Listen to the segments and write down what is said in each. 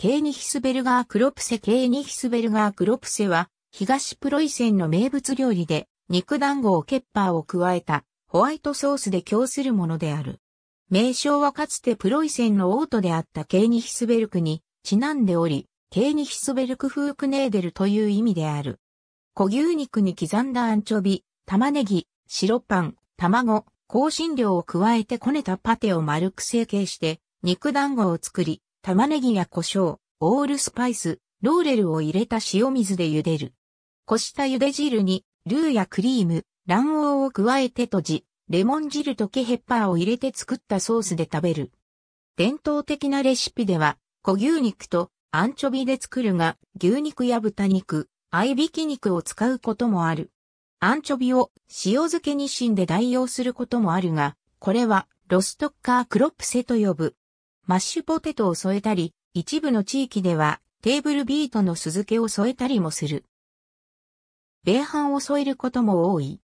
ケーニヒスベルガークロプセケーニヒスベルガークロプセは、東プロイセンの名物料理で、肉団子をケッパーを加えた、ホワイトソースで供するものである。名称はかつてプロイセンの王都であったケーニヒスベルクに、ちなんでおり、ケーニヒスベルク風クネーデルという意味である。小牛肉に刻んだアンチョビ、玉ねぎ、白パン、卵、香辛料を加えてこねたパテを丸く成形して、肉団子を作り、玉ねぎや胡椒、オールスパイス、ローレルを入れた塩水で茹でる。こした茹で汁に、ルーやクリーム、卵黄を加えて閉じ、レモン汁とケヘッパーを入れて作ったソースで食べる。伝統的なレシピでは、小牛肉とアンチョビで作るが、牛肉や豚肉、合いびき肉を使うこともある。アンチョビを塩漬けにしんで代用することもあるが、これはロストッカークロップセと呼ぶ。マッシュポテトを添えたり、一部の地域ではテーブルビートの酢漬けを添えたりもする。米飯を添えることも多い。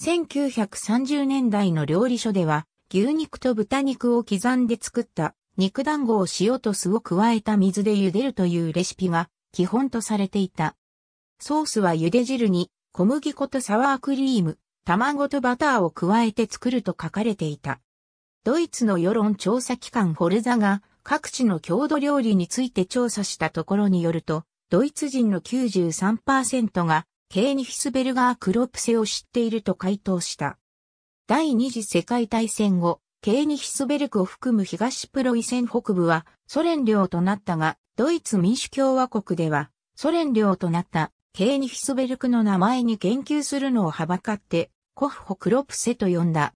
1930年代の料理書では、牛肉と豚肉を刻んで作った肉団子を塩と酢を加えた水で茹でるというレシピが基本とされていた。ソースは茹で汁に小麦粉とサワークリーム、卵とバターを加えて作ると書かれていた。ドイツの世論調査機関フォルザが各地の郷土料理について調査したところによると、ドイツ人の93%がケーニヒスベルガークロプセを知っていると回答した。第二次世界大戦後、ケーニヒスベルクを含む東プロイセン北部はソ連領となったが、ドイツ民主共和国ではソ連領となったケーニヒスベルクの名前に言及するのをはばかって、コフホクロプセと呼んだ。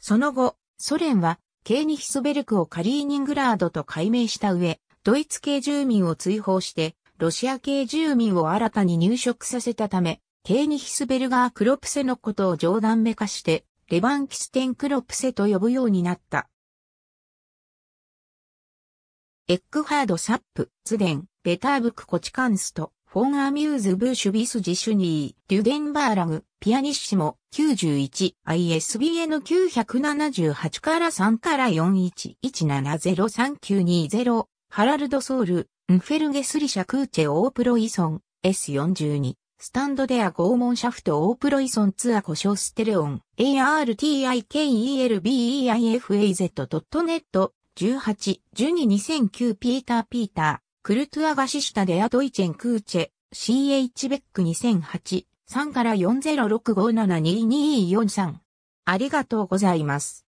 その後、ソ連は、ケーニヒスベルクをカリーニングラードと改名した上、ドイツ系住民を追放して、ロシア系住民を新たに入植させたため、ケーニヒスベルガー・クロプセのことを冗談めかして、レバンキステン・クロプセと呼ぶようになった。エックハード・サップ、ズデン、ベターブク・コチカンスト。フォン・アミューズ・ブーシュ・ビス・ジ・シュニー、デュデンバーラグ、ピアニッシモ、91、ISBN978 から3から4 1 1 7 0 3 9 2 0ハラルド・ソウル、ンフェルゲスリシャ・クーチェ・オープロイソン、S42、スタンドデアモン・シャフトオープロイソンツアコショステレオン ARTIKELBEIFAZ.net 18-12-2009ピーターピータークルトゥアガシシタデアドイチェンクーチェ、CH ベック2008、3から4065722243。ありがとうございます。